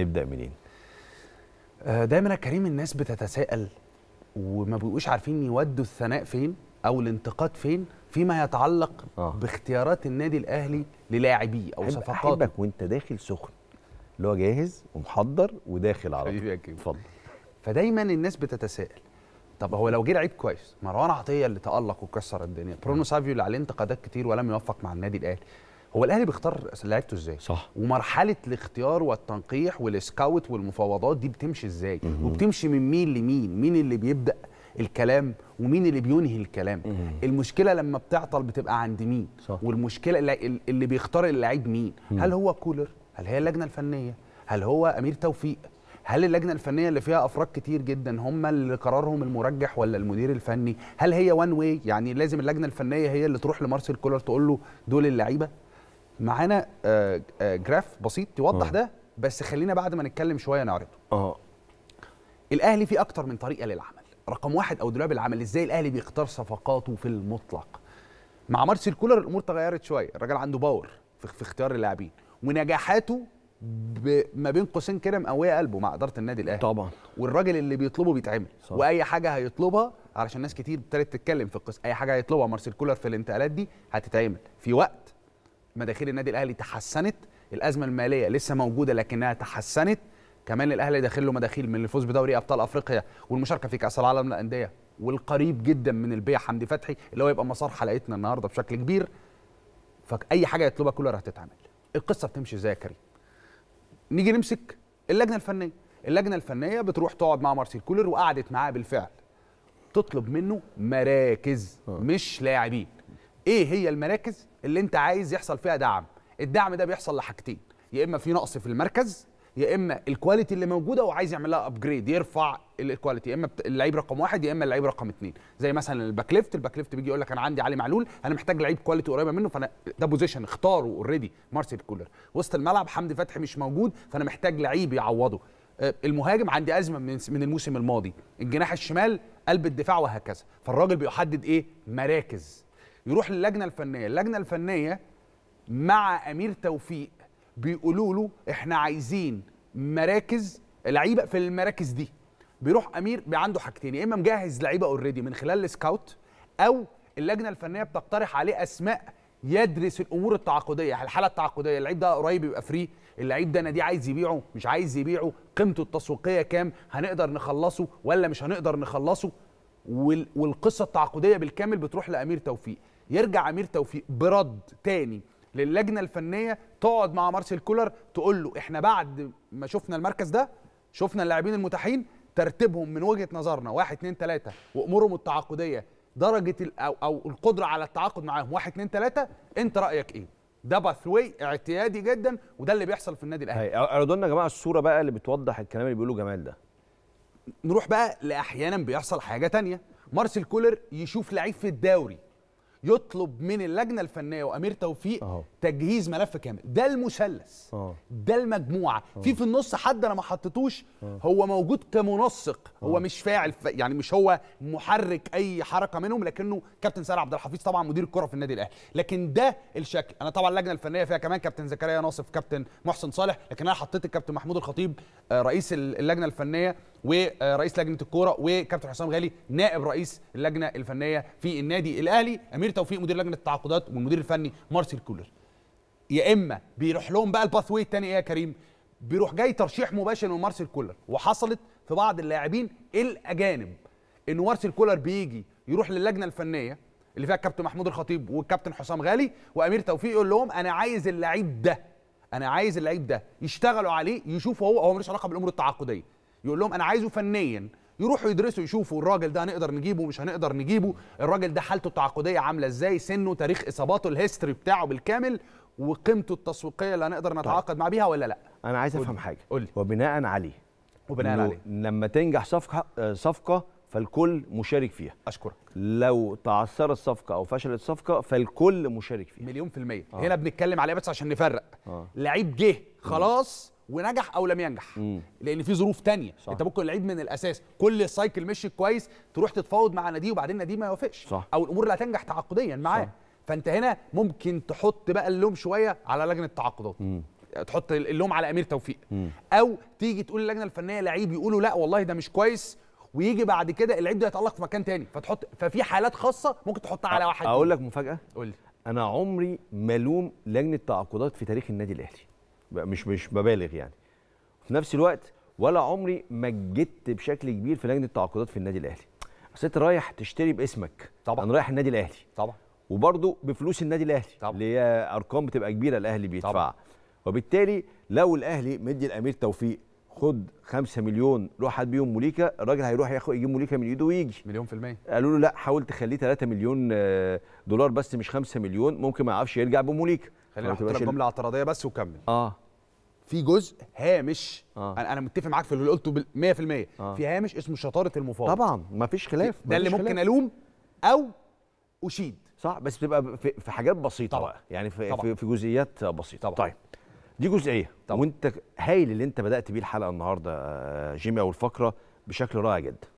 نبدا منين آه، دايما يا كريم الناس بتتساءل وما بيبقوش عارفين يودوا الثناء فين او الانتقاد فين فيما يتعلق آه. باختيارات النادي الاهلي للاعبيه او صفقاته احبك وانت داخل سخن اللي هو جاهز ومحضر وداخل على طول اتفضل فدايما الناس بتتساءل طب هو لو جه لعيب كويس مروان عطيه اللي تالق وكسر الدنيا برونو سافيو اللي عليه انتقادات كتير ولم يوفق مع النادي الاهلي هو الاهلي بيختار لعيبته ازاي صح ومرحله الاختيار والتنقيح والسكاوت والمفاوضات دي بتمشي ازاي مم. وبتمشي من مين لمين مين اللي بيبدا الكلام ومين اللي بينهي الكلام مم. المشكله لما بتعطل بتبقى عند مين صح. والمشكله اللي بيختار اللعيب مين مم. هل هو كولر هل هي اللجنه الفنيه هل هو امير توفيق هل اللجنه الفنيه اللي فيها افراد كتير جدا هم اللي قرارهم المرجح ولا المدير الفني هل هي وان واي يعني لازم اللجنه الفنيه هي اللي تروح لمارسيل كولر تقول له دول اللعيبه معانا آه، آه، جراف بسيط يوضح أوه. ده بس خلينا بعد ما نتكلم شويه نعرضه اه الاهلي فيه اكتر من طريقه للعمل رقم واحد او دولاب العمل ازاي الاهلي بيختار صفقاته في المطلق مع مارسيل كولر الامور تغيرت شويه الراجل عنده باور في اختيار اللاعبين ونجاحاته ب... ما بين قوسين كده مقويه قلبه مع اداره النادي الاهلي طبعا والراجل اللي بيطلبه بيتعمل صح. واي حاجه هيطلبها علشان ناس كتير ابتدت تتكلم في القصه اي حاجه هيطلبها مارسيل كولر في الانتقالات دي هتتعمل في وقت مداخيل النادي الاهلي تحسنت الازمه الماليه لسه موجوده لكنها تحسنت كمان الاهلي داخل له مداخيل من الفوز بدوري ابطال افريقيا والمشاركه في كاس العالم للانديه والقريب جدا من البيع حمدي فتحي اللي هو يبقى مسار حلقتنا النهارده بشكل كبير فاي حاجه يطلبها كولر هتتعمل القصه بتمشي ازاي يا كريم نيجي نمسك اللجنه الفنيه اللجنه الفنيه بتروح تقعد مع مارسيل كولر وقعدت معاه بالفعل تطلب منه مراكز آه. مش لاعبين ايه هي المراكز اللي انت عايز يحصل فيها دعم الدعم ده بيحصل لحاجتين يا اما في نقص في المركز يا اما الكواليتي اللي موجوده وعايز يعمل لها ابجريد يرفع الكواليتي يا اما اللعيب رقم واحد يا اما اللعيب رقم اثنين زي مثلا الباك ليفت الباك ليفت بيجي يقول لك انا عندي علي معلول انا محتاج لعيب كواليتي قريبه منه فانا ده بوزيشن اختاره اوريدي مارسيل كولر وسط الملعب حمدي فتحي مش موجود فانا محتاج لعيب يعوضه آه، المهاجم عندي ازمه من الموسم الماضي الجناح الشمال قلب الدفاع وهكذا فالراجل بيحدد ايه مراكز يروح للجنه الفنيه اللجنه الفنيه مع امير توفيق بيقولوا له احنا عايزين مراكز لعيبه في المراكز دي بيروح امير عنده حاجتين يا اما مجهز لعيبه اوريدي من خلال السكاوت او اللجنه الفنيه بتقترح عليه اسماء يدرس الامور التعاقديه الحاله التعاقديه اللعيب ده قريب يبقى فري اللعيب ده نادي عايز يبيعه مش عايز يبيعه قيمته التسويقيه كام هنقدر نخلصه ولا مش هنقدر نخلصه والقصه التعاقديه بالكامل بتروح لامير توفيق يرجع امير توفيق برد تاني للجنه الفنيه تقعد مع مارسيل كولر تقول له احنا بعد ما شفنا المركز ده شفنا اللاعبين المتاحين ترتيبهم من وجهه نظرنا 1 2 3 وامورهم التعاقديه درجه او او القدره على التعاقد معاهم 1 2 3 انت رايك ايه؟ ده باثوي اعتيادي جدا وده اللي بيحصل في النادي الاهلي. اعرضوا لنا يا جماعه الصوره بقى اللي بتوضح الكلام اللي بيقوله جمال ده. نروح بقى لاحيانا بيحصل حاجه تانية مارسيل كولر يشوف لعيب في الدوري يطلب من اللجنه الفنيه وامير توفيق أوه. تجهيز ملف كامل ده المثلث ده المجموعه أوه. في في النص حد انا ما حطيتوش هو موجود كمنسق هو مش فاعل ف... يعني مش هو محرك اي حركه منهم لكنه كابتن سالم عبد الحفيظ طبعا مدير الكره في النادي الاهلي لكن ده الشكل انا طبعا اللجنه الفنيه فيها كمان كابتن زكريا ناصف كابتن محسن صالح لكن انا حطيت الكابتن محمود الخطيب آه، رئيس اللجنه الفنيه ورئيس لجنه الكوره وكابتن حسام غالي نائب رئيس اللجنه الفنيه في النادي الاهلي امير توفيق مدير لجنه التعاقدات والمدير الفني مارسيل كولر يا اما بيروح لهم بقى الباث واي الثاني ايه يا كريم بيروح جاي ترشيح مباشر من مارسيل كولر وحصلت في بعض اللاعبين الاجانب ان مارسيل كولر بيجي يروح للجنه الفنيه اللي فيها الكابتن محمود الخطيب والكابتن حسام غالي وامير توفيق يقول لهم انا عايز اللعيب ده انا عايز اللعيب ده يشتغلوا عليه يشوفوا هو هو ملوش علاقه بالامور التعاقديه يقول لهم انا عايزه فنيا يروحوا يدرسوا يشوفوا الراجل ده هنقدر نجيبه مش هنقدر نجيبه الراجل ده حالته التعاقديه عامله ازاي سنه تاريخ اصاباته الهيستوري بتاعه بالكامل وقيمته التسويقيه اللي هنقدر طيب. نتعاقد طيب. مع بيها ولا لا انا عايز افهم حاجه قولي. وبناء عليه وبناء عليه لما تنجح صفقه صفقه فالكل مشارك فيها اشكرك لو تعثرت الصفقه او فشلت الصفقه فالكل مشارك فيها مليون في الميه آه. هنا بنتكلم عليها بس عشان نفرق آه. لعيب جه خلاص ونجح او لم ينجح مم. لان في ظروف تانية صح. انت ممكن لعيب من الاساس كل السايكل مشي كويس تروح تتفاوض مع نادي وبعدين نادي ما يوافقش او الامور لا تنجح تعاقديا معاه فانت هنا ممكن تحط بقى اللوم شويه على لجنه التعاقدات تحط اللوم على امير توفيق مم. او تيجي تقول اللجنه الفنيه لعيب يقولوا لا والله ده مش كويس ويجي بعد كده اللعيب ده يتالق في مكان تاني فتحط ففي حالات خاصه ممكن تحطها على واحد اقول لك مفاجاه قول انا عمري ما الوم لجنه تعاقدات في تاريخ النادي الاهلي مش مش ببالغ يعني في نفس الوقت ولا عمري مجدت بشكل كبير في لجنه التعاقدات في النادي الاهلي بس انت رايح تشتري باسمك طبعا انا رايح النادي الاهلي طبعا وبرده بفلوس النادي الاهلي طبعا اللي هي ارقام بتبقى كبيره الاهلي بيدفعها طبعا. وبالتالي لو الاهلي مدي الامير توفيق خد 5 مليون روح هات بيهم موليكا الراجل هيروح ياخد يجيب موليكا من ايده ويجي مليون في المية قالوا له لا حاول تخليه 3 مليون آه، دولار بس مش 5 مليون ممكن ما يعرفش يرجع بموليكا خلينا نحط لك جمله اعتراضيه بس وكمل اه في جزء هامش آه. انا انا متفق معاك في اللي قلته 100% آه. في هامش اسمه شطاره المفاوض طبعا ما فيش خلاف ده اللي ممكن خلاف. الوم او اشيد صح بس بتبقى في, في حاجات بسيطه طبعا. يعني في, طبعا. في جزئيات بسيطه طبعا. طيب دي جزئيه طبعا. وانت هايل اللي انت بدات بيه الحلقه النهارده آه، جيمي او الفقره بشكل رائع جدا